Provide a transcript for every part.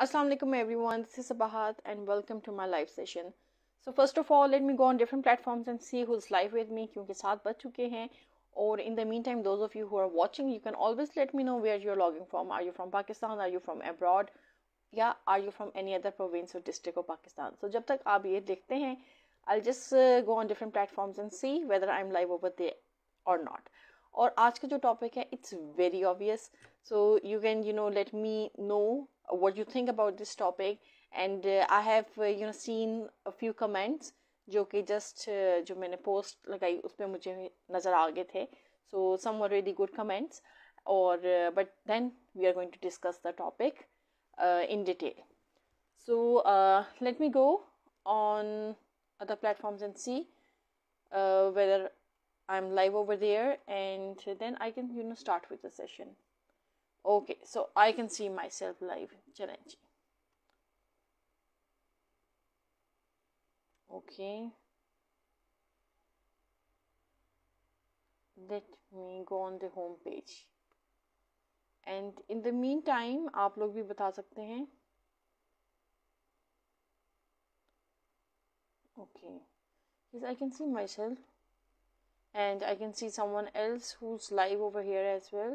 Assalamu alaikum everyone this is Abahat and welcome to my live session so first of all let me go on different platforms and see who's live with me क्योंकि साथ बच चुके हैं or in the meantime those of you who are watching you can always let me know where you're logging from are you from Pakistan are you from abroad Yeah, are you from any other province or district of Pakistan? So, जब तक आप ये देखते हैं I just go on different platforms and see whether I'm live over there or not. और आज का जो टॉपिक है it's very so you can you know let me know what you think about this topic and I have you know seen a few comments जो कि just जो मैंने post लगाई उस पर मुझे नज़र आ गए थे so some were really good comments और but then we are going to discuss the topic in detail so let me go on other platforms and see whether I am live over there and then I can you know start with the session Okay, so I can see myself live challenge. Okay. Let me go on the home page. and in the meantime time आप लोग भी बता सकते हैं Okay, yes i can see myself and i can see someone else who's live over here as well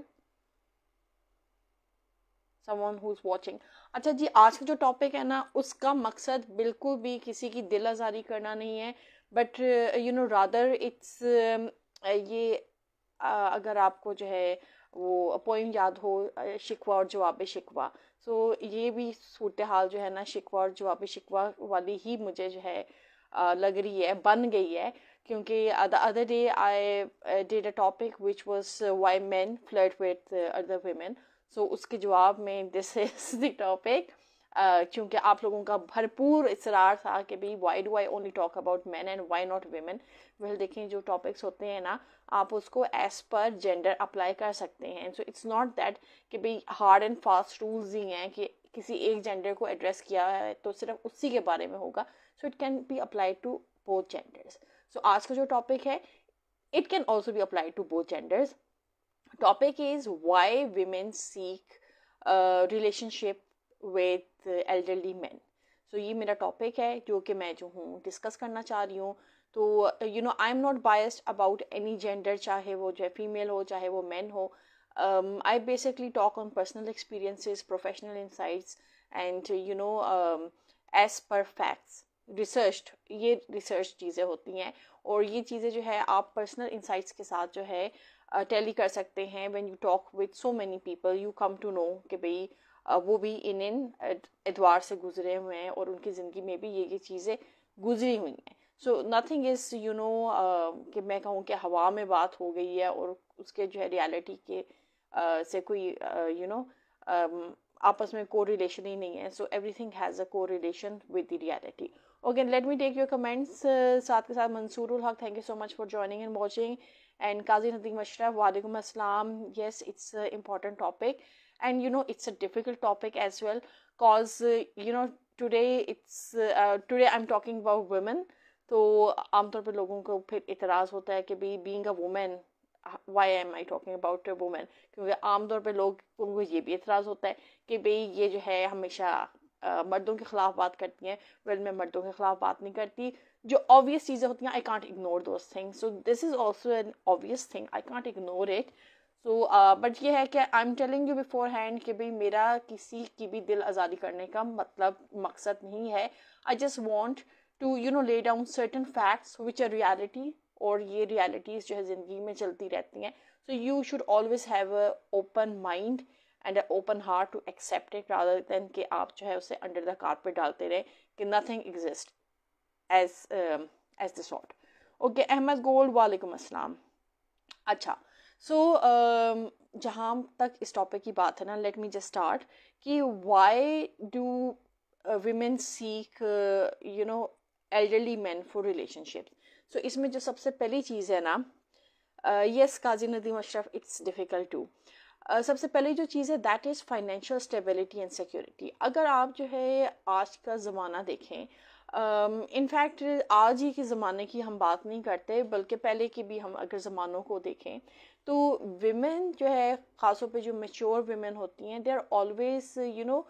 someone who is watching अच्छा जी आज का जो टॉपिक है ना उसका मकसद बिल्कुल भी किसी की दिल आज़ारी करना नहीं है but you know rather it's ये uh, अगर आपको जो है वो पोइम याद हो शिकवा और जवाब शिकवा सो so, ये भी सूरत हाल जो है ना शिकवा और जवाब शिकवा वाली ही मुझे जो है लग रही है बन गई है क्योंकि the other day I did a topic which was why man flirt with other women so so, उसके जवाब में दिस इज़ द टॉपिक क्योंकि आप लोगों का भरपूर इसरार था कि भाई why do I only talk about man and why not women well देखें जो टॉपिक्स होते हैं ना आप उसको एज पर जेंडर अप्लाई कर सकते हैं सो इट्स नॉट दैट कि भाई हार्ड एंड फास्ट रूल्स ही हैं कि किसी एक जेंडर को एड्रेस किया है तो सिर्फ उसी के बारे में होगा so it can be apply to both genders so आज का जो टॉपिक है इट कैन ऑल्सो भी apply to both genders topic is why women seek relationship with elderly man so ये मेरा टॉपिक है जो कि मैं जो हूँ डिस्कस करना चाह रही हूँ तो you know I am not biased about any gender चाहे वो जो फीमेल हो चाहे वो मैन हो I basically talk on personal experiences professional insights and you know as per facts research ये रिसर्च चीज़ें होती हैं और ये चीज़ें जो है आप पर्सनल इंसाइट्स के साथ जो है टेली कर सकते हैं when you talk with so many people you come to know कि भाई वो भी इन इन एतवार से गुजरे हुए हैं और उनकी ज़िंदगी में भी ये ये चीज़ें गुजरी हुई हैं so nothing is you know कि मैं कहूँ कि हवा में बात हो गई है और उसके जो है रियलिटी के uh, से कोई यू नो आपस में को रिलेशन ही नहीं है so everything has a correlation with the reality okay let me take your comments साथ के साथ Mansoor Haq thank you so much for joining and watching and Qazi Nadeem Ashraf, Walaikum Aslam. Yes, it's an important topic, and you know it's a difficult topic as well, cause uh, you know today it's uh, today I'm talking about women. तो आमतौर पे लोगों को फिर इतराज़ होता है कि भाई being a women why am I talking about women क्योंकि आमतौर पे लोग उनको ये भी इतराज़ होता है कि भाई ये जो है हमेशा मर्दों के ख़िलाफ़ बात करती हैं वेल मैं मर्दों के ख़िलाफ़ बात नहीं करती जो ऑबियस चीज़ें होती हैं I can't ignore those things so this is also an obvious thing I can't ignore it so but ये है कि I am telling you beforehand कि भाई मेरा किसी की भी दिल आज़ादी करने का मतलब मकसद नहीं है I just want to you know lay down certain facts which are reality और ये रियालिटीज़ जो है ज़िंदगी में चलती रहती हैं so you should always have a open mind and open heart to accept it rather than कि आप जो है उसे अंडर द कारपेट डालते रहे कि nothing exist as as the sort okay Ahmed gold वालेकुम अस्सलाम अच्छा सो so, uh, जहाँ तक इस टॉपिक की बात है ना लेट मी जस्ट स्टार्ट कि why do women seek you know elderly man for relationship so इसमें जो सबसे पहली चीज़ है ना yes Qazi Nadeem Ashraf it's difficult to सबसे पहले जो चीज़ है that is financial stability and security अगर आप जो है आज का ज़माना देखें इनफैक्ट uh, आज ही के ज़माने की हम बात नहीं करते बल्कि पहले के भी हम अगर ज़मानों को देखें तो विमेन जो है ख़ासतौर पे जो मेच्योर विमेन होती हैं they are always you know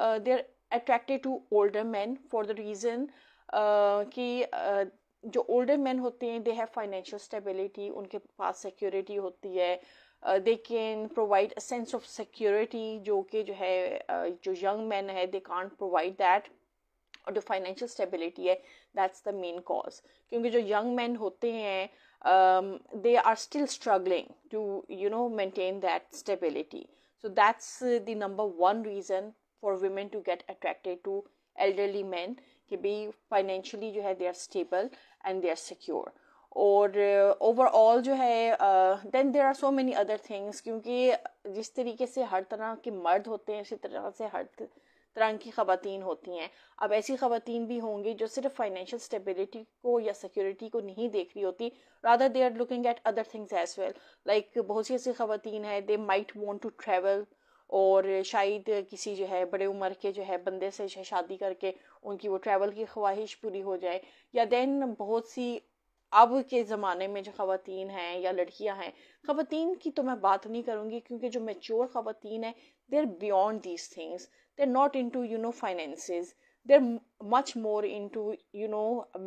they are attracted to older man for the reason कि uh, जो ओल्डर मैन होते हैं दे हैव फाइनेंशियल स्टेबिलिटी उनके पास सिक्योरिटी होती है they can provide a sense of security जो कि जो है uh, जो यंग मैन है दे कांट प्रोवाइड दैट और जो फाइनेंशियल स्टेबिलिटी है दैट्स द मेन कॉज क्योंकि जो यंग मैन होते हैं they are still struggling to you know maintain that stability so that's the number one reason for women to get attracted to elderly man कि भाई financially जो है they are stable and they are secure और overall uh, जो है then there are so many other things क्योंकि जिस तरीके से हर तरह के मर्द होते हैं उसी तरह से हर तरह की ख़वातीन होती हैं अब ऐसी ख़वातीन भी होंगी जो सिर्फ फाइनेंशियल स्टेबिलिटी को या सिक्योरिटी को नहीं देख रही होती rather they are looking at other things as well like बहुत सी ऐसी ख़वातीन है they might want to travel और शायद किसी जो है बड़े उम्र के जो है बंदे से शादी करके उनकी वो ट्रैवल की ख्वाहिश पूरी हो जाए या देन बहुत सी अब के ज़माने में जो ख़वान हैं या लड़कियां हैं ख़वान की तो मैं बात नहीं करूँगी क्योंकि जो मेच्योर ख़वान हैं they're beyond these things they're not into you know finance they're much more into you know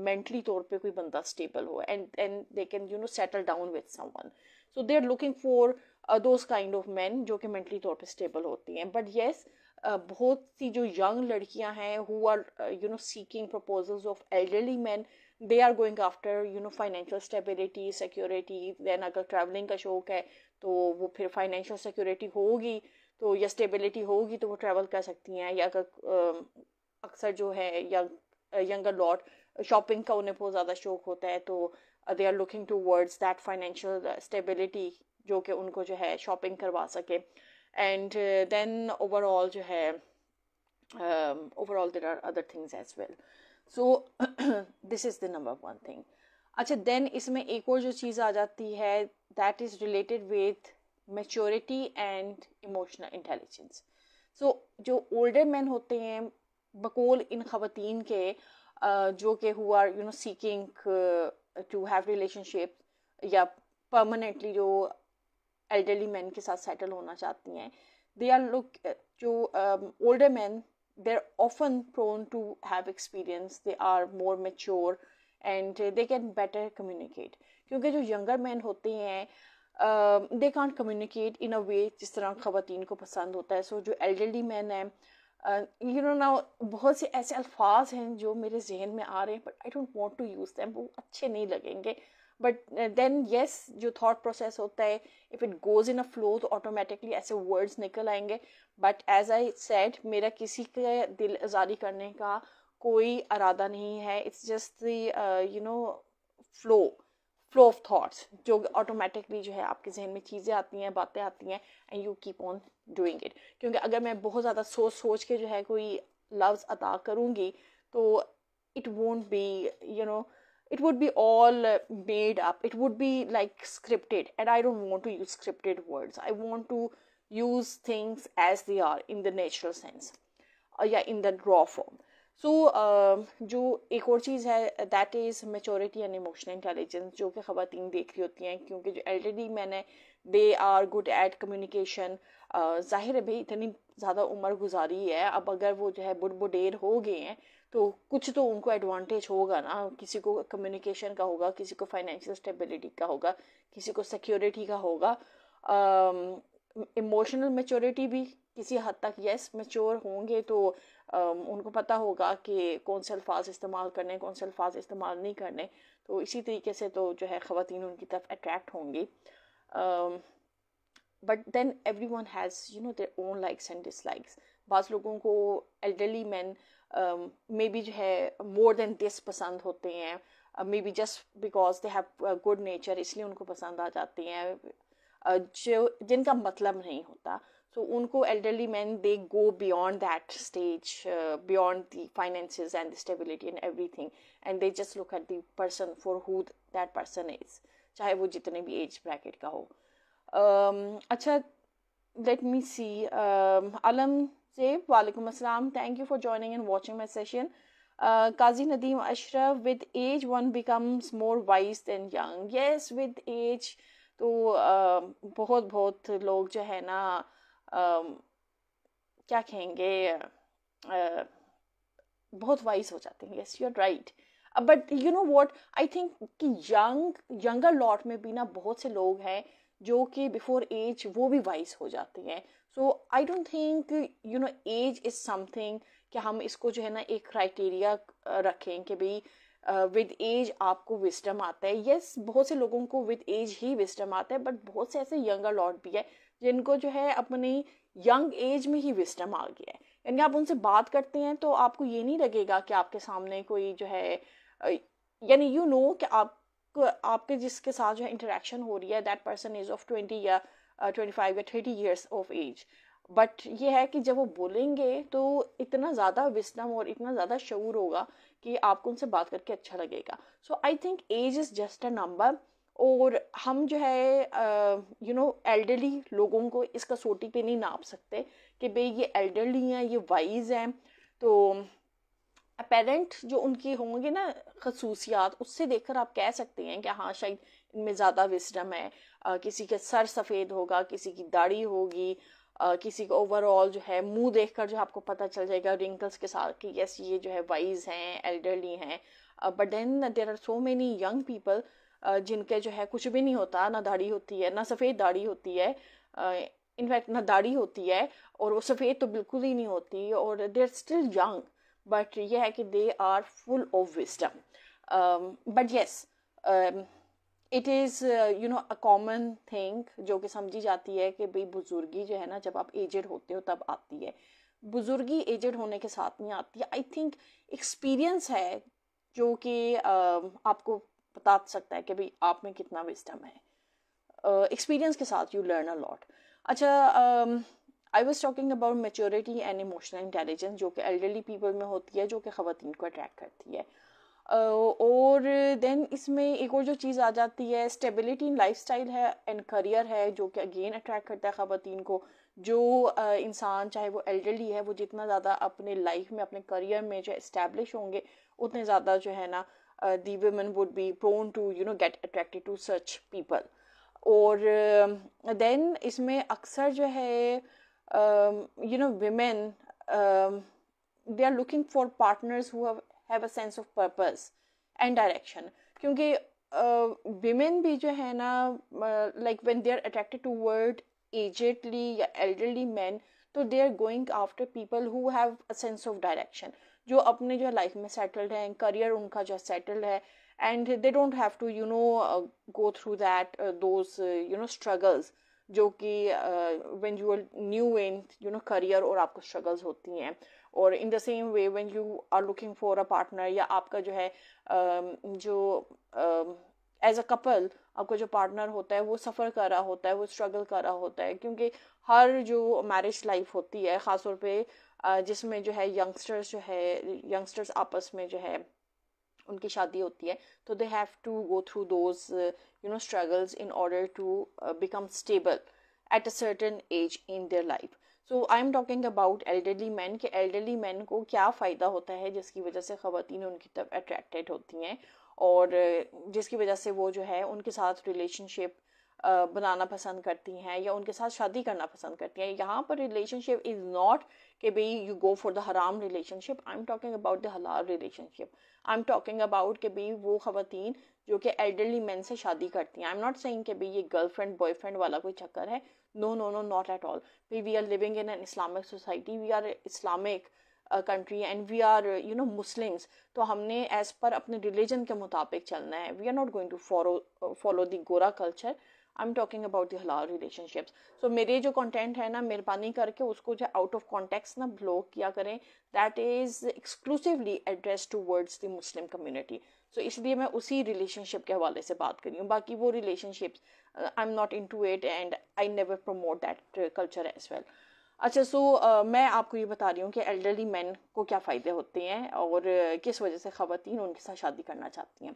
mentally तौर पर कोई बंदा स्टेबल हो and and they can you know settle down with someone so they are looking for those kind of man जो कि mentally तौर पर stable होती हैं बट येस uh, बहुत सी जो यंग लड़कियाँ हैं who are you know seeking proposals of elderly man they are going after you know financial stability security then अगर ट्रैवलिंग का शौक है तो वो फिर फाइनेंशियल सिक्योरिटी होगी तो या स्टेबिलिटी होगी तो वो ट्रैवल कर सकती हैं या अगर अक्सर जो है यंग यंगर लॉट शॉपिंग का उन्हें बहुत ज़्यादा शौक होता है तो they are looking towards that financial stability जो कि उनको जो है शॉपिंग करवा सके एंड देन ओवरऑल जो है overall there are other things as well so this is the number one thing अच्छा देन इसमें एक और जो चीज़ आ जाती है that is related with maturity and emotional intelligence so जो ओल्डर मैन होते हैं बकोल इन खातन के uh, जो कि who are you know seeking to have relationship या परमानेंटली जो एल्डरली मैन के साथ सेटल होना चाहती हैं दे आर लुक जो older um, man they're often prone to have experience they are more mature and they can better communicate क्योंकि जो यंगर मैन होते हैं they can't communicate in a वे जिस तरह ख़वान को पसंद होता है सो so, जो एल्डरली मैन है यू नो ना बहुत से ऐसे अल्फाज हैं जो मेरे जहन में आ रहे हैं but I don't want to use them वो अच्छे नहीं लगेंगे बट देन येस जो थाट प्रोसेस होता है if it goes in a flow तो ऑटोमेटिकली ऐसे वर्ड्स निकल आएंगे बट एज आई सेट मेरा किसी के दिल आजारी करने का कोई अरादा नहीं है it's just you know flow flow of thoughts जो ऑटोमेटिकली जो है आपके जहन में चीज़ें आती हैं बातें आती हैं and you keep on doing it क्योंकि अगर मैं बहुत ज़्यादा सोच सोच के जो है कोई लफ्ज़ अदा करूँगी तो it won't be you know it would be all made up it would be like scripted and i don't want to use scripted words i want to use things as they are in the natural sense uh, yeah in the raw form so so, uh, जो एक और चीज़ है that is maturity and emotional intelligence जो कि ख़वातीन देख रही होती हैं क्योंकि जो एलरेडी मैंने they are good at communication जाहिर है भाई इतनी ज़्यादा उम्र गुजारी है अब अगर वो जो है बुढ़ बुढ़ेर हो गए हैं तो कुछ तो उनको एडवांटेज होगा ना किसी को कम्युनिकेशन का होगा किसी को फाइनेंशियल स्टेबिलिटी का होगा किसी को सिक्योरिटी का होगा इमोशनल uh, मेचोरिटी भी किसी हद तक यस मेच्योर होंगे तो uh, उनको पता होगा कि कौन से अल्फाज इस्तेमाल करने कौन से अल्फाज इस्तेमाल नहीं करने तो इसी तरीके से तो जो है ख़वान उनकी तरफ अट्रैक्ट होंगी but then everyone has you know their own likes and dislikes बाज़ लोगों को elderly man may um, be जो है मोर देन दिस पसंद होते हैं maybe just because they have good nature इसलिए उनको पसंद आ जाते हैं uh, जो जिनका मतलब नहीं होता सो उनको elderly man they go beyond that stage beyond the finance and stability and everything and they just look at the person for who that person is चाहे वो जितने भी एज ब्रैकेट का हो um, अच्छा late me सी अलम सेफ वालेकुम अस्सलाम thank you for joining and watching my session Qazi Nadeem Ashraf with age one becomes more wise than young yes with age तो uh, बहुत बहुत लोग जो है ना uh, क्या कहेंगे uh, बहुत वाइज हो जाते हैं yes you are right but you know what I think कि यंग यंगर लॉट में भी ना बहुत से लोग हैं जो कि बिफोर एज वो भी वाइज हो जाते हैं so I don't think you know age is something कि हम इसको जो है ना एक क्राइटेरिया रखें कि भाई विद एज आपको विस्टम आता है यस yes, बहुत से लोगों को विद एज ही विस्टम आता है बट बहुत से ऐसे यंग अलॉट भी है जिनको जो है अपनी यंग एज में ही विस्टम आ गया है यानी आप उनसे बात करते हैं तो आपको ये नहीं लगेगा कि आपके सामने कोई जो है यानी यू नो कि आप आपके जिसके साथ जो है इंटरेक्शन हो रही है that person is of twenty या ट्वेंटी uh, फाइव या thirty years of age but ये है कि जब वो बोलेंगे तो इतना ज़्यादा विस्डम और इतना ज़्यादा शूर होगा कि आपको उनसे बात करके अच्छा लगेगा so I think age is just a number और हम जो है यू नो एल्डरली लोगों को इस कसोटी पे नहीं नाप सकते कि भाई ये एल्डरली हैं ये वाइज हैं तो पेरेंट जो उनकी होंगे ना खसूसियात उससे देखकर आप कह सकते हैं कि हाँ शायद इनमें ज़्यादा विस्डम है आ, किसी के सर सफ़ेद होगा किसी की दाढ़ी होगी आ, किसी का ओवरऑल जो है मुंह देखकर जो आपको पता चल जाएगा रिंकल्स के साथ कि यस ये जो है वाइज हैं एल्डरली हैं but then there are so many young people जिनके जो है कुछ भी नहीं होता ना दाढ़ी होती है ना सफ़ेद दाढ़ी होती है इनफैक्ट ना दाढ़ी होती है और वो सफ़ेद तो बिल्कुल ही नहीं होती और there are still young but ये है कि they are full of wisdom but yes it is you know a common thing जो कि समझी जाती है कि भाई बुजुर्गी जो है ना जब आप एजड होते हो तब आती है बुजुर्गी एजड होने के साथ नहीं आती है आई थिंक एक्सपीरियंस है जो कि uh, आपको बता सकता है कि भाई आप में कितना विस्टम है एक्सपीरियंस uh, के साथ यू लर्न अ लॉट अच्छा I was talking about maturity and emotional intelligence जो कि एल्डरली पीपल में होती है जो कि ख़वान को अट्रैक्ट करती है और देन इसमें एक और जो चीज़ आ जाती है स्टेबिलिटी इन स्टाइल है एंड करियर है जो कि अगेन अट्रैक्ट करता है ख़वातीन को जो इंसान चाहे वो एल्डरली है वो जितना ज़्यादा अपने लाइफ में अपने करियर में जो इस्टेब्लिश होंगे उतने ज़्यादा जो है ना the women would be prone to you know get attracted to such people और देन uh, इसमें अक्सर जो है you know women they are looking for partners who have have a sense of purpose and direction क्योंकि women भी जो है ना like when they are attracted towards agedly या एल्डरली मैन तो they are going after people who have a sense of direction जो अपने जो लाइफ में सेटल्ड हैं करियर उनका जो सेटल्ड है and they don't have to you know go through that those you know struggles जो कि when you are new in you know career और आपको स्ट्रगल्स होती हैं और in the same way when you are looking for a partner या आपका जो है जो एज अ कपल आपका जो पार्टनर होता है वो सफ़र कर रहा होता है वो स्ट्रगल कर रहा होता है क्योंकि हर जो मैरिज लाइफ होती है ख़ास तौर पर जिसमें जो है यंगस्टर्स जो है यंगस्टर्स आपस में जो है उनकी शादी होती है तो they have to go through those you know struggles in order to become stable at a certain age in their life so I am talking about elderly man के एल्डरली मैन को क्या फ़ायदा होता है जिसकी वजह से ख़वान उनकी तरफ अट्रैक्टेड होती हैं और जिसकी वजह से वो जो है उनके साथ रिलेशनशिप बनाना पसंद करती हैं या उनके साथ शादी करना पसंद करती हैं यहाँ पर रिलेशनशिप इज़ नॉट कि भाई you go for the haram relationship I am talking about the halal relationship I am talking about कि भाई वो ख़वान जो कि एल्डरली मैन से शादी करती हैं आई एम नॉट सेइंग कि भाई ये गर्लफ्रेंड बॉयफ्रेंड वाला कोई चक्कर है no no no not at all we are living in an Islamic society we are Islamic country and we are you know Muslims तो हमने एज़ पर अपने रिलीजन के मुताबिक चलना है we are not going to follow follow the gora culture I am talking about the halal relationships so मेरे जो content है ना मेहरबानी करके उसको जो आउट ऑफ कॉन्टेक्ट ना ब्लॉक किया करें that is exclusively address towards the Muslim community so इसलिए मैं उसी रिलेशनशिप के हवाले से बात करी हूँ बाकी वो relationship I am not into it and I never promote that culture as well अच्छा सो uh, मैं आपको ये बता रही हूँ कि एल्डरली मैन को क्या फ़ायदे होते हैं और uh, किस वजह से ख़वान उनके साथ शादी करना चाहती हैं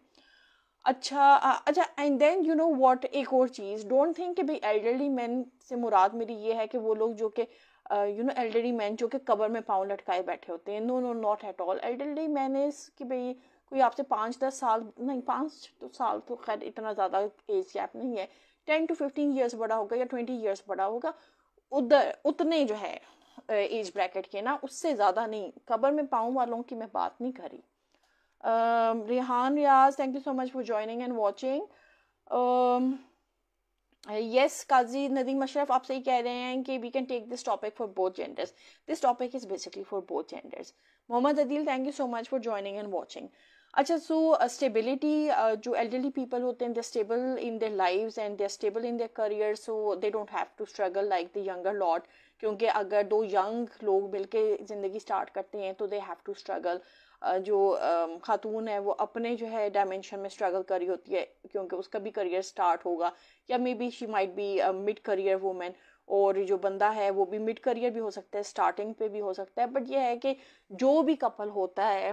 अच्छा uh, अच्छा and then you know what एक और चीज़ डोंट थिंक कि भाई एल्डरली मैन से मुराद मेरी ये है कि वो लोग जो कि यू नो एल्डरली मैन जो कि कबर में पाँव लटकाए बैठे होते हैं no no not at all elderly man is कि भाई कोई आपसे पाँच दस साल नहीं पाँच तो साल तो खैर इतना ज़्यादा एज गैप नहीं है टेन टू फिफ्टीन ईयर्स बड़ा होगा या ट्वेंटी ईयर्स बड़ा होगा उधर उतने जो है एज ब्रैकेट के ना उससे ज़्यादा नहीं कबर में पाऊँ वालों की मैं बात नहीं करी Rihan Riyaz thank you so much for joining and watching yes Qazi Nadeem Ashraf आप सही कह रहे हैं कि we can take this topic for both genders this topic is basically for both genders Mohammad Adeel thank you so much for joining and watching अच्छा so stability uh, uh, जो elderly people होते हैं they stable in their live and they stable in their career so they don't have to struggle like the younger lot क्योंकि अगर दो young लोग मिलकर ज़िंदगी स्टार्ट करते हैं तो दे हैव टू स्ट्रगल जो um, खातून है वो अपने जो है डायमेंशन में स्ट्रगल कर रही होती है क्योंकि उसका भी करियर स्टार्ट होगा या maybe she might be mid career woman और जो बंदा है वो भी मिड करियर भी हो सकता है स्टार्टिंग पे भी हो सकता है बट ये है कि जो भी कपल होता है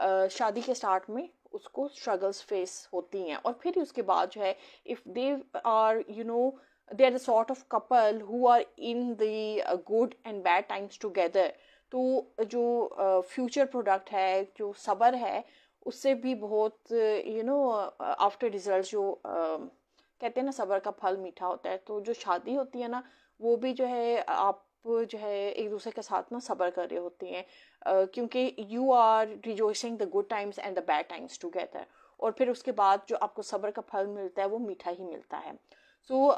शादी के स्टार्ट में उसको स्ट्रगल्स फेस होती हैं और फिर उसके बाद जो है if they are you know they are the sort of couple who are in the good and bad times together तो जो फ्यूचर uh, प्रोडक्ट है जो सबर है उससे भी बहुत यू नो आफ्टर रिजल्ट जो uh, कहते हैं ना सबर का फल मीठा होता है तो जो शादी होती है ना वो भी जो है आप जो है एक दूसरे के साथ ना सब्र कर रही होती हैं क्योंकि you are rejoicing the good times and the bad times together और फिर उसके बाद जो आपको सब्र का फल मिलता है वो मीठा ही मिलता है so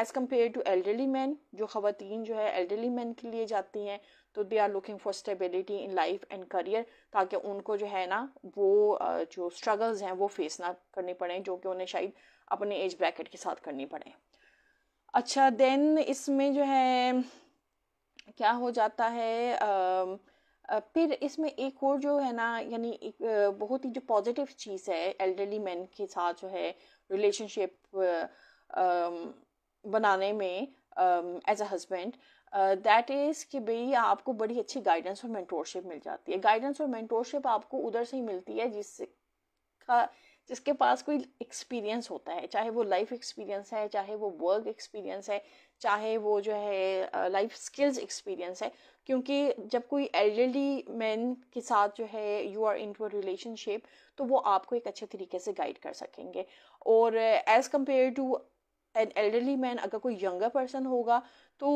as compare to elderly man जो ख़वान जो है एल्डरली मैन के लिए जाती हैं तो they are looking for stability in life and career ताकि उनको जो है ना वो uh, जो स्ट्रगल्स हैं वो फेस ना करनी पड़े जो कि उन्हें शायद अपने एज ब्रैकेट के साथ करनी पड़े अच्छा देन इसमें जो है क्या हो जाता है आ, फिर इसमें एक और जो है ना यानी एक बहुत ही जो पॉजिटिव चीज़ है एल्डरली मैन के साथ जो है रिलेशनशिप बनाने में as a husband that is कि भाई आपको बड़ी अच्छी गाइडेंस और मेंटोरशिप मिल जाती है गाइडेंस और मेंटोरशिप आपको उधर से ही मिलती है जिस का जिसके पास कोई एक्सपीरियंस होता है चाहे वो लाइफ एक्सपीरियंस है चाहे वो वर्क एक्सपीरियंस है चाहे वो जो है लाइफ स्किल्स एक्सपीरियंस है क्योंकि जब कोई एल्डरली मैन के साथ जो है you are into relationship तो वो आपको एक अच्छे तरीके से गाइड कर सकेंगे और as compare to an elderly man अगर कोई यंगर पर्सन होगा तो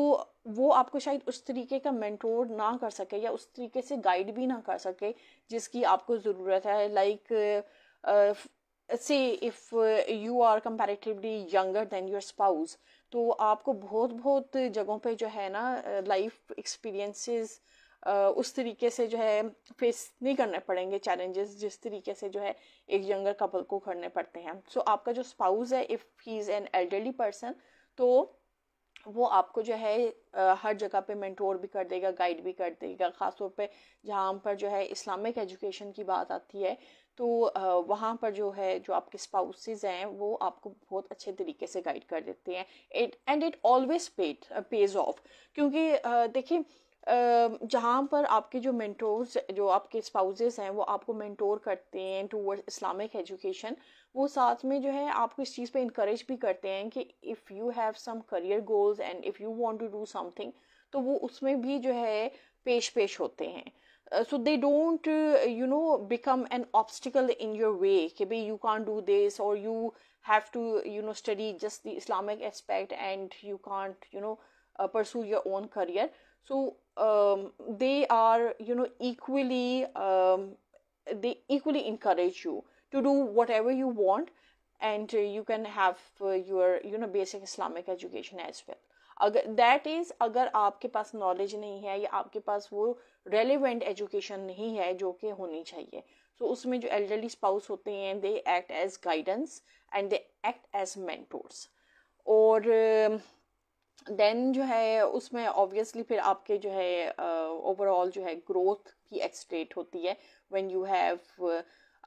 वो आपको शायद उस तरीके का मेंटोर ना कर सके या उस तरीके से गाइड भी ना कर सके जिसकी आपको ज़रूरत है like like, uh, say if you are comparatively younger than your spouse तो आपको बहुत बहुत जगहों पे जो है ना लाइफ एक्सपीरियंसेस उस तरीके से जो है फेस नहीं करने पड़ेंगे चैलेंजेस जिस तरीके से जो है एक यंगर कपल को करने पड़ते हैं सो so, आपका जो स्पाउस है if he is an elderly person तो वो आपको जो है हर जगह पे मेंटोर भी कर देगा गाइड भी कर देगा ख़ासतौर पे जहाँ पर जो है इस्लामिक एजुकेशन की बात आती है तो वहाँ पर जो है जो आपके स्पाउसेज हैं वो आपको बहुत अच्छे तरीके से गाइड कर देते हैं it and it always paid pays off क्योंकि देखिए जहाँ पर आपके जो मेंटोर्स जो आपके स्पाउजेस हैं वो आपको मेंटोर करते हैं टूवर्ड इस्लामिक एजुकेशन वो साथ में जो है आपको इस चीज़ पे इंकरेज भी करते हैं कि if you have some career goals and if you want to do something तो वो उसमें भी जो है पेश पेश होते हैं uh, so they don't uh, you know become an obstacle in your way Maybe you can't do this or you have to you know study just the islamic aspect and you can't you know uh, pursue your own career so um, they are you know equally um, they equally encourage you to do whatever you want and uh, you can have uh, your you know basic islamic education as well अगर that is अगर आपके पास knowledge नहीं है या आपके पास relevant education नहीं है जो कि होनी चाहिए सो उसमें जो एल्डरली स्पाउस होते हैं they act as guidance and they act as mentors और देन um, जो है उसमें ऑब्वियसली फिर आपके जो है ओवरऑल uh, जो है ग्रोथ भी एक्सट्रेट होती है when you have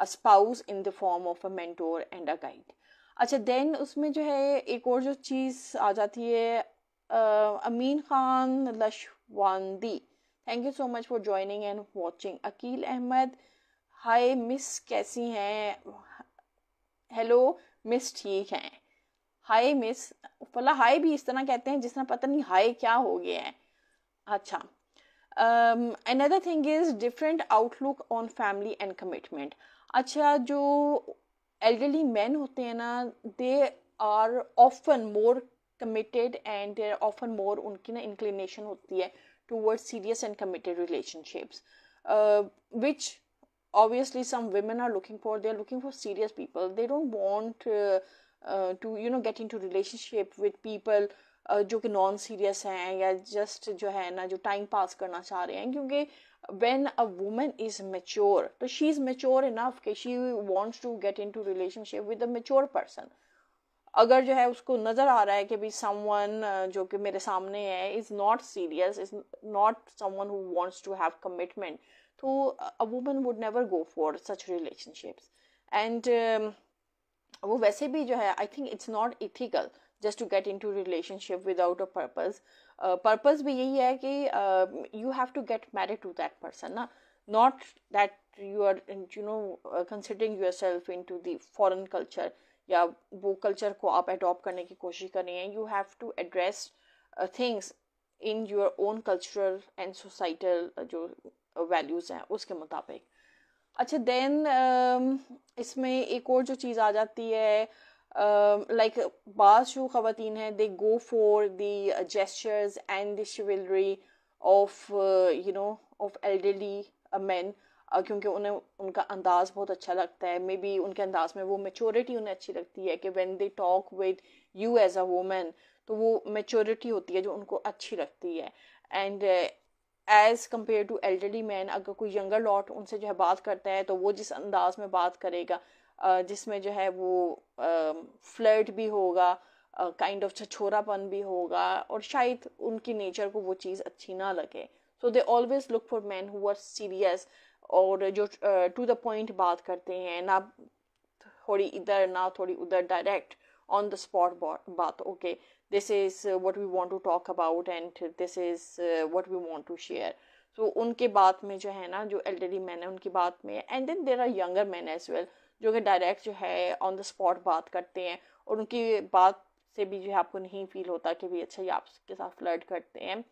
a spouse in the form of a mentor and a guide अच्छा देन उसमें जो है एक और जो चीज़ आ जाती है uh, अमीन खान लशवानदी thank you so much for joining and watching Aqeel Ahmad hi miss कैसी हैं हेलो मिस ठीक हैं हाय मिस फला हाय भी इस तरह कहते हैं जिस तरह पता नहीं हाय क्या हो गया है अच्छा another thing is different outlook on family and commitment अच्छा जो एल्डरली मैन होते हैं ना they are often more committed and there often more उनकी ना इंक्लिनेशन होती है towards serious and committed relationships uh, which obviously some women are looking for they're looking for serious people they don't want uh, uh, to you know get into relationship with people uh, जो कि non serious हैं या just जो है ना जो time pass करना चाह रहे हैं क्योंकि when a woman is mature she is mature enough that she wants to get into relationship with a mature person अगर जो है उसको नज़र आ रहा है कि भाई समवन जो कि मेरे सामने है is not serious is not someone who wants to have commitment तो a woman would never go for such relationships and वो वैसे भी जो है I think it's not ethical just to get into relationship without a purpose purpose भी यही है कि you have to get married to that person ना not that you are you know considering your self into the culture या वो culture को आप adopt करने की कोशिश कर रहे हैं you have to address things in your own cultural and societal जो वैल्यूज़ uh, हैं उसके मुताबिक अच्छा देन uh, um, इसमें एक और जो चीज़ आ जाती है लाइक um, बाज जो खातन हैं they go for the gestures and the of you know of elderly man क्योंकि उन्हें उनका अंदाज़ बहुत अच्छा लगता है मे बी उनके अंदाज़ में वो मेचोरिटी उन्हें अच्छी लगती है कि when they talk with you as a woman तो वो मेचोरिटी होती है जो उनको अच्छी लगती है and as compare to elderly man अगर कोई यंगर लॉट उनसे जो है बात करता है तो वो जिस अंदाज में बात करेगा जिसमें जो है वो फ्लर्ट भी होगा काइंड ऑफ छछोरापन भी होगा और शायद उनकी नेचर को वो चीज़ अच्छी ना लगे so they always look for man who are serious और जो टू द पॉइंट बात करते हैं ना थोड़ी इधर ना थोड़ी उधर डायरेक्ट ऑन द स्पॉट बात okay this is what we want to talk about and this is what we want to share so उनके बात में जो है ना जो एल्डरली मैन है उनकी बात में and then there are younger man as well जो कि डायरेक्ट जो है ऑन द स्पॉट बात करते हैं और उनकी बात से भी जो है आपको नहीं फील होता कि भाई अच्छा ये आपके साथ फ्लर्ट करते हैं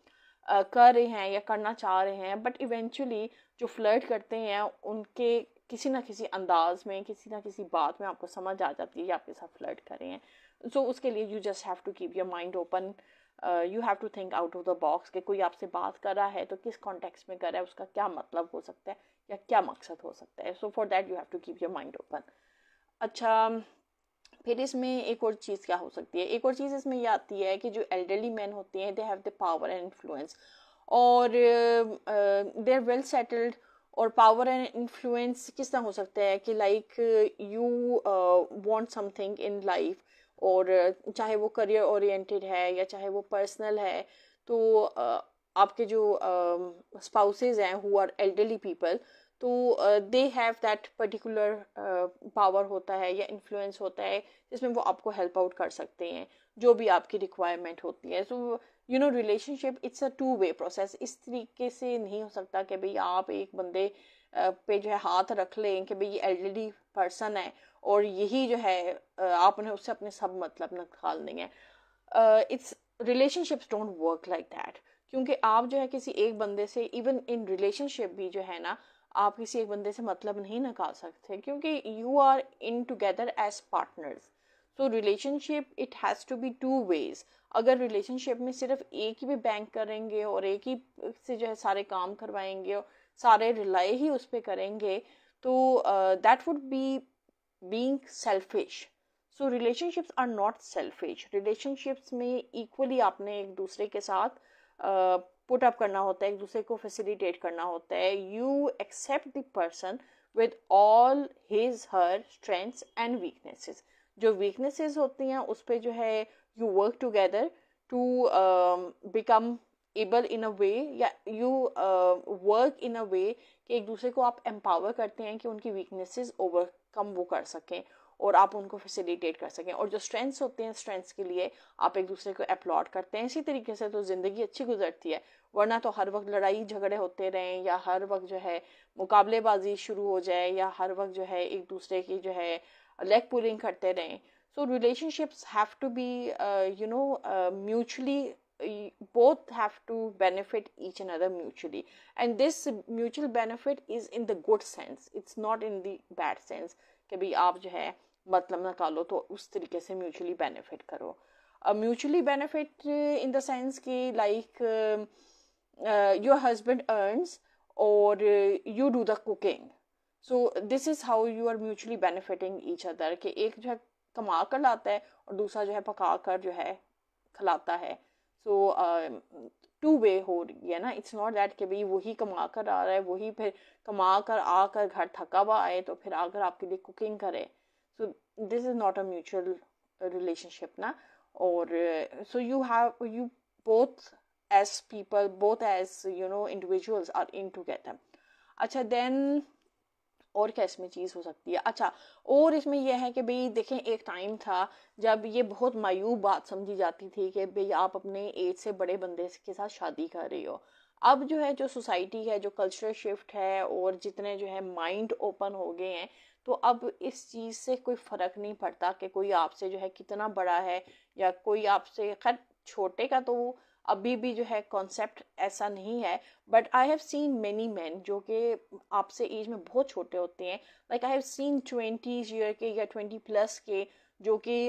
कर रहे हैं या करना चाह रहे हैं बट इवेंचुअली जो फ्लर्ट करते हैं उनके किसी ना किसी अंदाज में किसी ना किसी बात में आपको समझ आ जाती है कि आपके साथ फ्लर्ट कर रहे हैं सो so, उसके लिए you just have to keep your mind open you have to think out of the box कि कोई आपसे बात कर रहा है तो किस कॉन्टेक्स्ट में कर रहा है उसका क्या मतलब हो सकता है या क्या मकसद हो सकता है so for that you have to keep your mind open अच्छा फिर इसमें एक और चीज़ क्या हो सकती है एक और चीज़ इसमें यह आती है कि जो एल्डरली मैन होते हैं they have the power and influence और दे आर वेल सेटल्ड और पावर एंड इन्फ्लुएंस किस तरह हो सकता है कि like you want something in life और चाहे वो करियर ओरिएंटेड है या चाहे वो पर्सनल है तो uh, आपके जो स्पाउसेज हैं हु आर एल्डरली पीपल तो they have that particular power होता है या इन्फ्लुएंस होता है जिसमें वो आपको हेल्प आउट कर सकते हैं जो भी आपकी रिक्वायरमेंट होती है so you know relationship it's a two way process इस तरीके से नहीं हो सकता कि भाई आप एक बंदे पे जो है हाथ रख लें कि भाई ये एल्डरली पर्सन है और यही जो है आप उन्हें उससे अपने सब मतलब निकाल देंगे it's relationships don't work like that क्योंकि आप जो है किसी एक बंदे से इवन इन रिलेशनशिप भी जो है ना आप किसी एक बंदे से मतलब नहीं निकाल सकते क्योंकि you are in together as partners so relationship it has to be two ways अगर रिलेशनशिप में सिर्फ एक ही भी बैंक करेंगे और एक ही से जो है सारे काम करवाएंगे और सारे रिलाई ही उस पर करेंगे तो that would be being selfish so relationships are not selfish relationships में इक्वली आपने एक दूसरे के साथ uh, पुट अप करना होता है एक दूसरे को फैसिलिटेट करना होता है you accept the person with all his her strengths and weaknesses जो वीकनेसेस होती हैं उस पर जो है you work together to become able in a way या यू वर्क इन अ वे कि एक दूसरे को आप एम्पावर करते हैं कि उनकी वीकनेसेस ओवरकम वो कर सकें और आप उनको फैसिलिटेट कर सकें और जो स्ट्रेंथ्स होते हैं स्ट्रेंथ्स के लिए आप एक दूसरे को अपलॉड करते हैं इसी तरीके से तो ज़िंदगी अच्छी गुजरती है वरना तो हर वक्त लड़ाई झगड़े होते रहें या हर वक्त जो है मुकाबलेबाजी शुरू हो जाए या हर वक्त जो है एक दूसरे की जो है लेग पुलिंग करते रहें so relationships have to be you know mutually both have to benefit each and other mutually and this mutual benefit is in the good sense it's not in the bad sense कि भाई आप जो है मतलब निकालो तो उस तरीके से म्यूचुअली बेनिफिट करो अब mutually benefit in the sense कि लाइक योर हस्बैंड अर्नस और you do the cooking so this is how you are mutually benefiting each other कि एक जो है कमा कर लाता है और दूसरा जो है पका कर जो है खिलाता है सो टू वे हो रही है ना इट्स नॉट दैट कि भाई वही कमा कर आ रहा है वही फिर कमा कर आकर घर थका हुआ आए तो फिर आकर आपके लिए कुकिंग करे so this is not a mutual relationship ना और so you have you both as people both as you know individuals are in in अच्छा देन और क्या इसमें चीज़ हो सकती है अच्छा और इसमें यह है कि भाई देखें एक टाइम था जब ये बहुत मायूब बात समझी जाती थी कि भाई आप अपने एज से बड़े बंदे के साथ शादी कर रही हो अब जो है जो सोसाइटी है जो कल्चरल शिफ्ट है और जितने जो है माइंड ओपन हो गए हैं तो अब इस चीज़ से कोई फ़र्क नहीं पड़ता कि कोई आपसे जो है कितना बड़ा है या कोई आपसे खैर छोटे का तो अभी भी जो है कॉन्सेप्ट ऐसा नहीं है but I have seen many man जो कि आपसे एज में बहुत छोटे होते हैं like I have seen twenty year के या ट्वेंटी प्लस के जो कि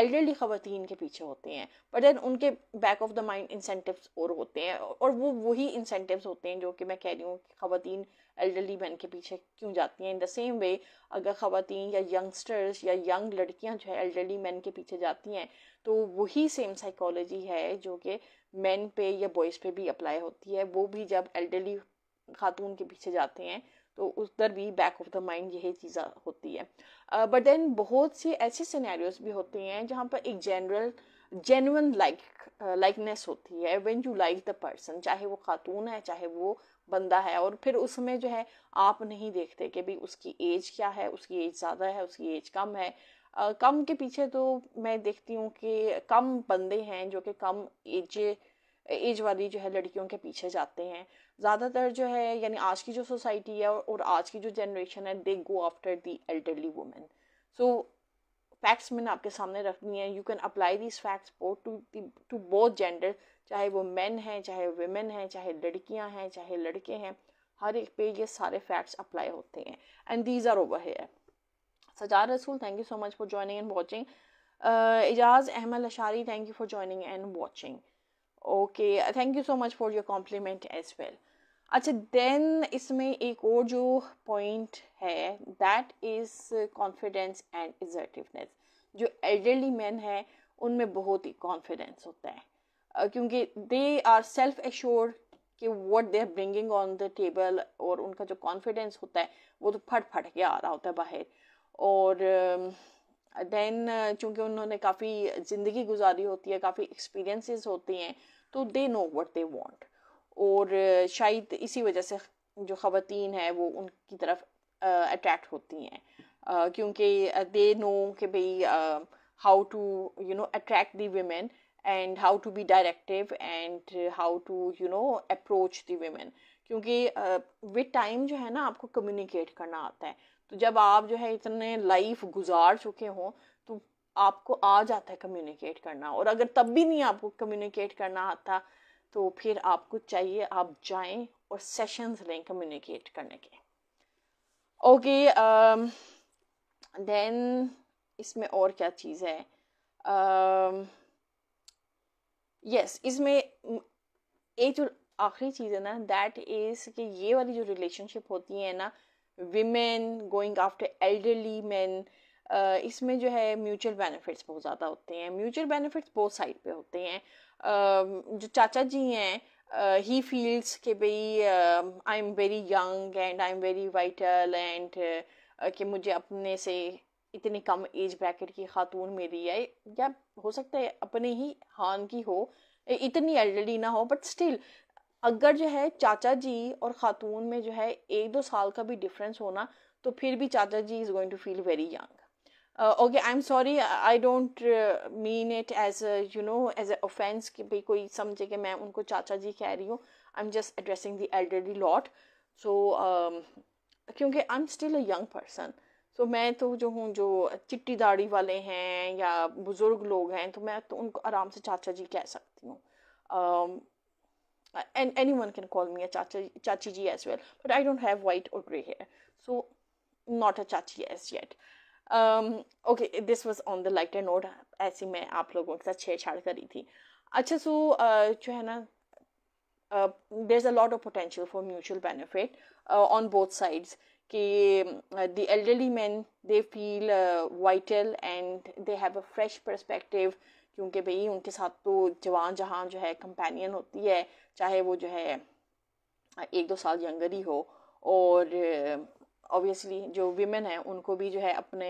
एल्डरली ख़वातीन के पीछे होते हैं बट दैन उनके back of the mind incentives और होते हैं और वो वही इंसेंटिव्स होते हैं जो कि मैं कह रही हूँ कि ख़वातीन एल्डरली मैन के पीछे क्यों जाती हैं इन द सेम वे अगर ख़वातीन या यंगस्टर्स या यंग लड़कियाँ जो है एल्डरली मैन के पीछे जाती हैं तो वही सेम साइकोलॉजी है जो कि मैन पे या बॉयज़ पे भी अप्लाई होती है वो भी जब एल्डरली खातून के पीछे जाते हैं तो उधर भी बैक ऑफ द माइंड यही चीज़ें होती है बट देन बहुत से ऐसे सिनेरियोस भी होते हैं जहाँ पर एक जनरल जेनवन लाइक लाइकनेस होती है when you like the person चाहे वो खातून है चाहे वो बंदा है और फिर उसमें जो है आप नहीं देखते कि भाई उसकी एज क्या है उसकी एज ज़्यादा है उसकी एज कम है uh, कम के पीछे तो मैं देखती हूँ कि कम बंदे हैं जो कि कम एज एज वाली जो है लड़कियों के पीछे जाते हैं ज़्यादातर जो है यानी आज की जो सोसाइटी है और आज की जो जनरेशन है they go after the elderly women so facts मैंने आपके सामने रखनी है you can apply these facts to to both gender चाहे वो मेन हैं चाहे वेमेन हैं चाहे लड़कियां हैं चाहे लड़के हैं हर एक पे ये सारे फैक्ट्स अप्लाई होते हैं and these are over here Sajar Rasool thank you so much for joining and watching Ejaz Ahmad Ashari thank you for joining and watching okay thank you so much for your compliment as well अच्छा then इसमें एक और जो point है that is confidence and assertiveness जो elderly man है उनमें बहुत ही कॉन्फिडेंस होता है uh, क्योंकि दे आर सेल्फ एश्योर कि what they are bringing on the table और उनका जो कॉन्फिडेंस होता है वो तो फट फट के आ रहा होता है बाहर और uh, देन uh, चूंकि उन्होंने काफ़ी ज़िंदगी गुजारी होती है काफ़ी एक्सपीरियंसेस होती हैं तो they know what they want और uh, शायद इसी वजह से जो ख़वान हैं वो उनकी तरफ अट्रैक्ट uh, होती हैं क्योंकि दे नो कि भाई how to you know attract the women and how to be directive and how to you know approach the women क्योंकि विद टाइम जो है ना आपको कम्युनिकेट करना आता है तो जब आप जो है इतने लाइफ गुजार चुके हों तो आपको आ जाता है कम्युनिकेट करना और अगर तब भी नहीं आपको कम्युनिकेट करना आता तो फिर आपको चाहिए आप जाएं और सेशंस लें कम्युनिकेट करने के ओके देन um, इसमें और क्या चीज़ है यस um, yes, इसमें एक जो आखिरी चीज़ है ना दैट इज़ कि ये वाली जो रिलेशनशिप होती है ना women going after elderly man इसमें जो है म्यूचुअल बेनिफिट्स बहुत ज़्यादा होते हैं म्यूचुअल बेनिफिट्स बहुत साइड पे होते हैं um, जो चाचा जी हैं ही फील्स के भाई I am very young and I am very vital and कि मुझे अपने से इतनी कम एज ब्रैकेट की खातून मेरी है या हो सकता है अपने ही हान की हो इतनी एल्डरली ना हो बट स्टिल अगर जो है चाचा जी और ख़ातून में जो है एक दो साल का भी डिफरेंस होना तो फिर भी चाचा जी is going to feel very young okay I am sorry I don't mean it as you know as a offense कि भाई कोई समझे कि मैं उनको चाचा जी कह रही हूँ I am just addressing the elderly lot so क्योंकि I am still a young person so मैं तो जो हूँ जो चिट्टी दाढ़ी वाले हैं या बुज़ुर्ग लोग हैं तो मैं तो उनको आराम से चाचा जी कह सकती हूँ um, Uh, and anyone can call me a chacha ji as well but i don't have white or gray hair so not a chachi as yet um, okay this was on the lighter note ऐसी मैं आप लोगों के साथ छेड़छाड़ करी थी अच्छा सो uh, जो है ना there is a lot of potential for mutual benefit on both sides कि the elderly man they feel vital and they have a fresh perspective क्योंकि भाई उनके साथ तो जवान जहाँ जो है कंपेनियन होती है चाहे वो जो है एक दो साल यंगर ही हो और ऑब्वियसली uh, जो वीमेन हैं उनको भी जो है अपने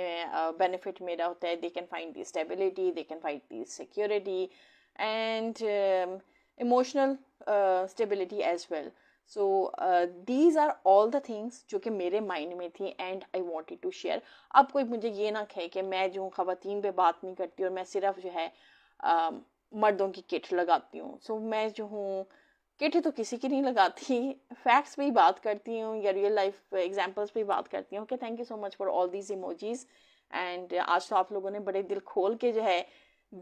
बेनिफिट uh, मेरा होता है they can find the stability they can find the security and emotional stability as well so these are all the things जो कि मेरे माइंड में थी and I wanted to share अब कोई मुझे ये ना कहे कि मैं जो खातन पे बात नहीं करती और मैं सिर्फ जो है मर्दों की किट लगाती हूँ सो मैं जो हूँ किट तो किसी की नहीं लगाती फैक्ट्स पे ही बात करती हूँ या रियल लाइफ एग्जांपल्स पे ही बात करती हूँ okay thank you so much for all these emojis and आज तो आप लोगों ने बड़े दिल खोल के जो है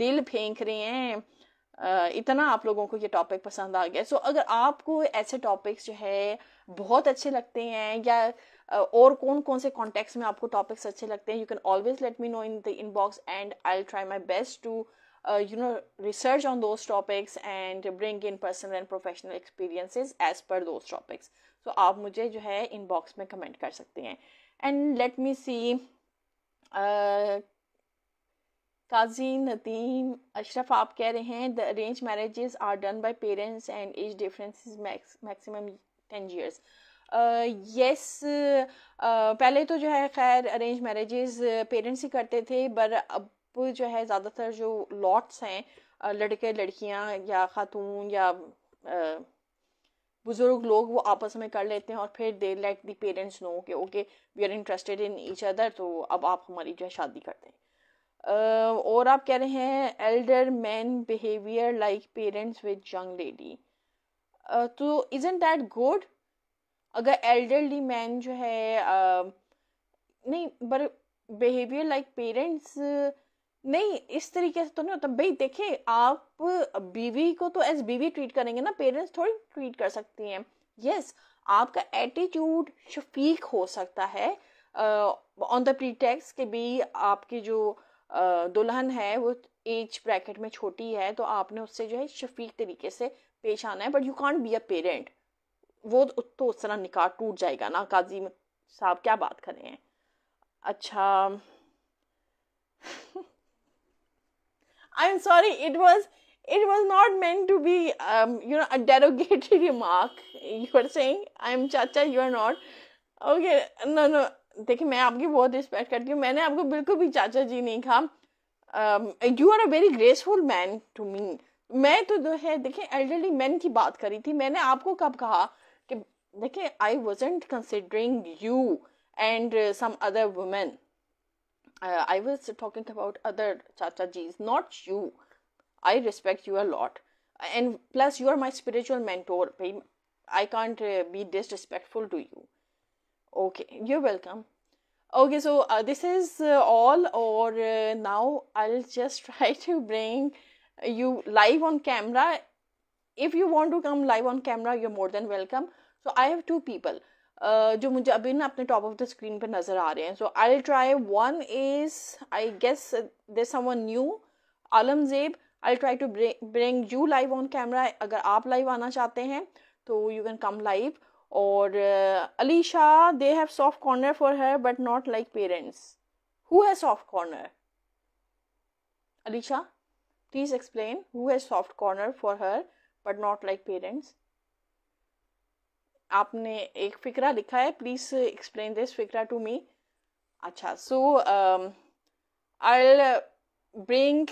दिल फेंक रहे हैं इतना आप लोगों को ये टॉपिक पसंद आ गया सो so, अगर आपको ऐसे टॉपिक्स जो है बहुत अच्छे लगते हैं या और कौन कौन से कॉन्टेक्स्ट में आपको टॉपिक्स अच्छे लगते हैं you can always let me know in the inbox and I try my best to uh, you know research on those topics and bring in personal and professional experiences as per those topics so आप मुझे जो है inbox में comment कर सकते हैं and let me see Kazi Nadeem Ashraf आप कह रहे हैं the arrange marriages are done by parents and age differences maximum ten years yes पहले तो जो है खैर अरेंज मैरिजेस पेरेंट्स ही करते थे पर अब जो है ज़्यादातर जो लॉट्स हैं लड़के लड़कियां या खातून या बुज़ुर्ग लोग वो आपस में कर लेते हैं और फिर they let the parents know के okay we are interested in each other तो अब आप हमारी जो है शादी कर दें uh, और आप कह रहे हैं elder man behaviour like parents with young lady तो इन डैट गुड अगर एल्डरली मैन जो है uh, नहीं बट बिहेवियर लाइक पेरेंट्स नहीं इस तरीके से तो नहीं होता भाई देखिए आप बीवी को तो एज बीवी ट्रीट करेंगे ना पेरेंट्स थोड़ी ट्रीट कर सकती हैं यस yes, आपका एटीट्यूड शफीक हो सकता है ऑन द प्रीटेक्स के भी आपकी जो दुल्हन है वो एज ब्रैकेट में छोटी है तो आपने उससे जो है शफीक तरीके से पेश आना है but you can't be a parent वो तो उस तरह निकाह टूट जाएगा ना काजी साहब क्या बात कर रहे हैं अच्छा I'm sorry, it was it was not meant to be um, you know a derogatory remark. You are saying I'm chacha, you are not. Okay, no no. देखिए मैं आपकी बहुत रिस्पेक्ट करती हूँ मैंने आपको बिल्कुल भी चाचा जी नहीं कहा you are a very graceful man to me मैं तो जो है देखिए एल्डरली मैन की बात करी थी मैंने आपको कब कहा कि देखिए I wasn't considering you and some other women uh, I was talking about other Chacha Jis, not you. I respect you a lot. And plus, you are my spiritual mentor. I can't uh, be disrespectful to you. Okay, you're welcome. Okay, so uh, this is uh, all, or uh, now I'll just try to bring you live on camera. If you want to come live on camera, you're more than welcome. So, I have two people जो मुझे अभी ना अपने top of the screen पे नज़र आ रहे हैं so I try one is I guess they someone new Alam Zeb I try to bring you live on camera अगर आप लाइव आना चाहते हैं तो यू कैन कम लाइव और Alisha they have soft corner for her but not like parents who has soft corner Alisha please explain who has soft corner for her but not like parents आपने एक फिक्रा लिखा है प्लीज़ एक्सप्लेन दिस फिक्रा to me अच्छा so I bring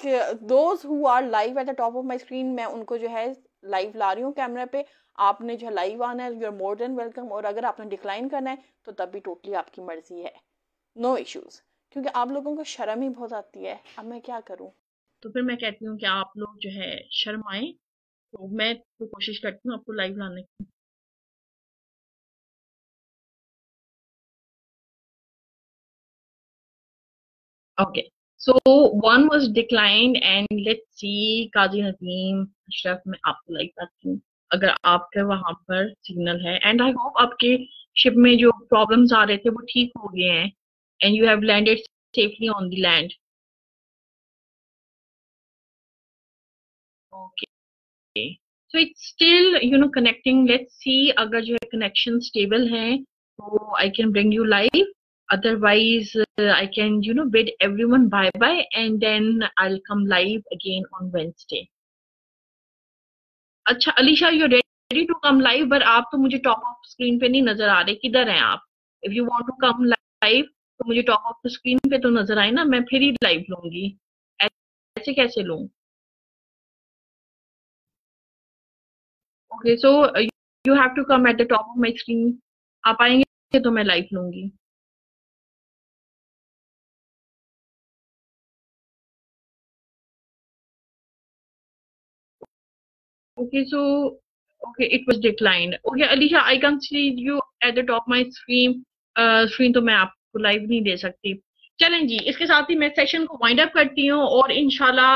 those who are live at the top of my screen मैं उनको जो है लाइव ला रही हूँ कैमरे पे आपने जो लाइव आना है you are more than welcome और अगर आपने डिक्लाइन करना है तो तब भी टोटली आपकी मर्जी है नो no इश्यूज़ क्योंकि आप लोगों को शर्म ही बहुत आती है अब मैं क्या करूँ तो फिर मैं कहती हूँ कि आप लोग जो है शर्म आए तो मैं तो कोशिश करती हूँ आपको लाइव लाने की Okay. So one was declined, and let's see, Kazi Hakim Ashraf, मैं आपको लाइक करती हूँ अगर आपके वहां पर सिग्नल है एंड आई होप आपके शिप में जो प्रॉब्लम्स आ रहे थे वो ठीक हो गए हैं and you have landed safely on the land okay so it's still you know connecting let's see अगर जो है कनेक्शन स्टेबल हैं तो I can bring you live otherwise uh, i can you know bid everyone bye bye and then i'll come live again on wednesday अच्छा Alisha you ready to come live but आप तो मुझे top of screen पे नहीं नजर आ रहे किधर हैं आप if you want to come live तो मुझे टॉप ऑफ स्क्रीन पे तो नजर आए ना मैं फिर ही लाइव लूंगी ऐसे कैसे लूं okay so you have to come at the top of my screen आप आएंगे तो मैं लाइव लूंगी Okay, so okay, it was declined. Okay, Alicia, I can't see you at the top of my screen. Screen uh, तो मैं आपको live नहीं दे सकती चलें जी इसके साथ ही मैं सेशन को वाइंड अप करती हूँ और इनशाला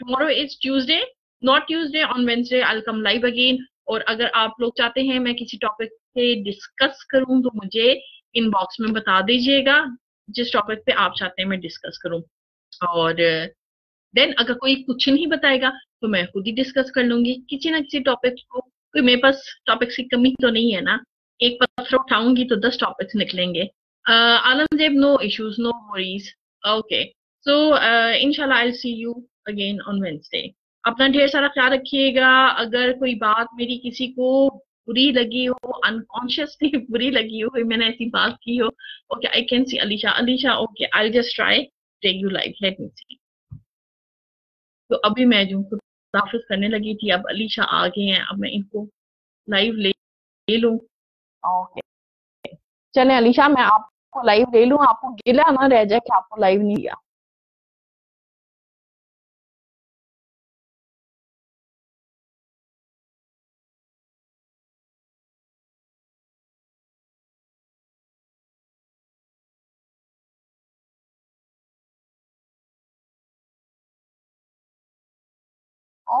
tomorrow is Tuesday not Tuesday on Wednesday I come live again और अगर आप लोग चाहते हैं मैं किसी टॉपिक पे डिस्कस करूं तो मुझे इनबॉक्स में बता दीजिएगा जिस टॉपिक पे आप चाहते हैं मैं डिस्कस करूं और देन अगर कोई कुछ नहीं बताएगा तो मैं खुद ही डिस्कस कर लूंगी किसी ना किसी टॉपिक को कोई मेरे पास टॉपिक्स की कमी तो नहीं है ना एक पत्थर उठाऊंगी तो दस टॉपिक्स निकलेंगे Alam no issues no worries okay so इनशाला I see you again on Wednesday अपना ढेर सारा ख्याल रखिएगा अगर कोई बात मेरी किसी को बुरी लगी हो अनकॉन्शियसली बुरी लगी हो मैंने ऐसी बात की हो okay I can see Alisha Alisha okay I just try take you like let me see तो अभी मैं जो उनको तहफ़ करने लगी थी अब अली शाह आ गए हैं अब मैं इनको लाइव ले ले लूँ ओके चलें अलीशा मैं आपको लाइव ले लूँ आपको गिला ना रह जाए कि आपको लाइव नहीं लिया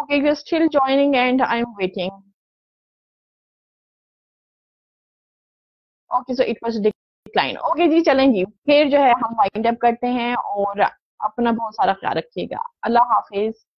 Okay, you're still joining and I'm waiting. Okay so it was decline okay जी चलें जी फिर जो है हम वाइंड अप करते हैं और अपना बहुत सारा ख्याल रखिएगा अल्लाह हाफिज़